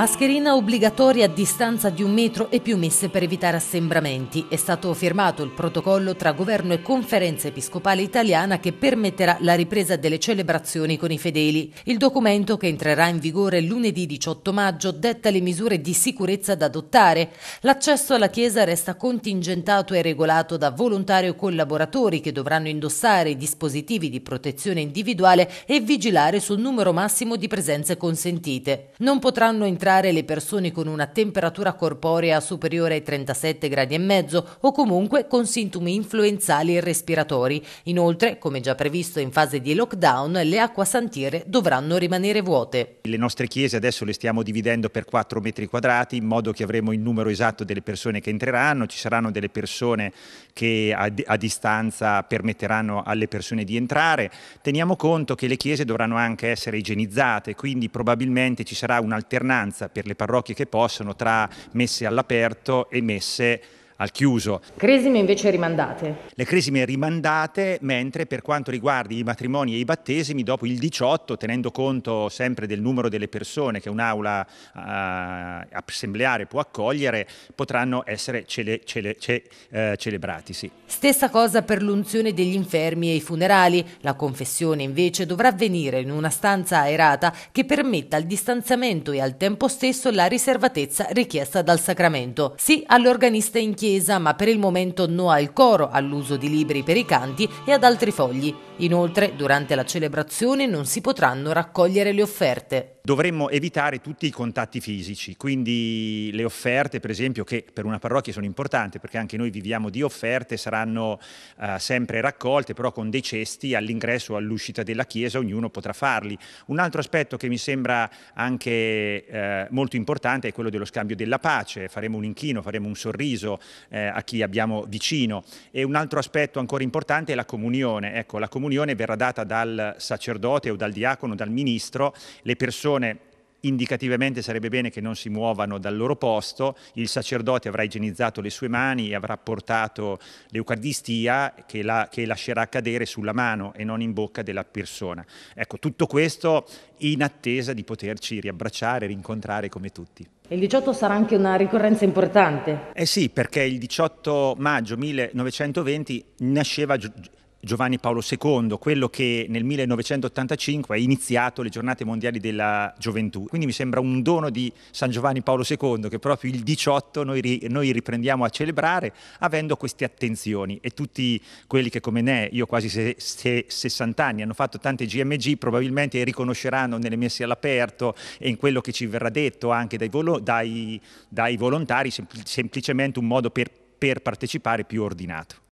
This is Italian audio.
Mascherina obbligatoria a distanza di un metro e più messe per evitare assembramenti. È stato firmato il protocollo tra governo e conferenza episcopale italiana che permetterà la ripresa delle celebrazioni con i fedeli. Il documento, che entrerà in vigore lunedì 18 maggio, detta le misure di sicurezza da adottare. L'accesso alla chiesa resta contingentato e regolato da volontari o collaboratori che dovranno indossare i dispositivi di protezione individuale e vigilare sul numero massimo di presenze consentite. Non potranno entrare entrare le persone con una temperatura corporea superiore ai 37 gradi e mezzo o comunque con sintomi influenzali e respiratori. Inoltre, come già previsto in fase di lockdown, le acquasantiere dovranno rimanere vuote. Le nostre chiese adesso le stiamo dividendo per 4 metri quadrati in modo che avremo il numero esatto delle persone che entreranno, ci saranno delle persone che a, a distanza permetteranno alle persone di entrare. Teniamo conto che le chiese dovranno anche essere igienizzate, quindi probabilmente ci sarà un'alternanza differenza per le parrocchie che possono tra messe all'aperto e messe al chiuso. Cresime invece rimandate. Le cresime rimandate, mentre per quanto riguarda i matrimoni e i battesimi, dopo il 18, tenendo conto sempre del numero delle persone che un'aula eh, assembleare può accogliere, potranno essere cele, cele, ce, eh, celebrati. Sì. Stessa cosa per l'unzione degli infermi e i funerali. La confessione invece dovrà avvenire in una stanza aerata che permetta il distanziamento e al tempo stesso la riservatezza richiesta dal sacramento. Sì all'organista in chiesa chiesa, ma per il momento no al coro, all'uso di libri per i canti e ad altri fogli. Inoltre, durante la celebrazione non si potranno raccogliere le offerte. Dovremmo evitare tutti i contatti fisici, quindi le offerte, per esempio, che per una parrocchia sono importanti perché anche noi viviamo di offerte, saranno eh, sempre raccolte, però con dei cesti all'ingresso o all'uscita della chiesa, ognuno potrà farli. Un altro aspetto che mi sembra anche eh, molto importante è quello dello scambio della pace, faremo un inchino, faremo un sorriso, eh, a chi abbiamo vicino. E un altro aspetto ancora importante è la comunione. Ecco, la comunione verrà data dal sacerdote o dal diacono, dal ministro, le persone indicativamente sarebbe bene che non si muovano dal loro posto, il sacerdote avrà igienizzato le sue mani e avrà portato l'Eucaristia che, la, che lascerà cadere sulla mano e non in bocca della persona. Ecco, tutto questo in attesa di poterci riabbracciare, rincontrare come tutti. Il 18 sarà anche una ricorrenza importante. Eh sì, perché il 18 maggio 1920 nasceva Giovanni Paolo II, quello che nel 1985 ha iniziato le giornate mondiali della gioventù. Quindi mi sembra un dono di San Giovanni Paolo II che proprio il 18 noi, noi riprendiamo a celebrare avendo queste attenzioni e tutti quelli che come me, io quasi se, se, 60 anni, hanno fatto tante GMG probabilmente riconosceranno nelle messe all'aperto e in quello che ci verrà detto anche dai, volo, dai, dai volontari semplicemente un modo per, per partecipare più ordinato.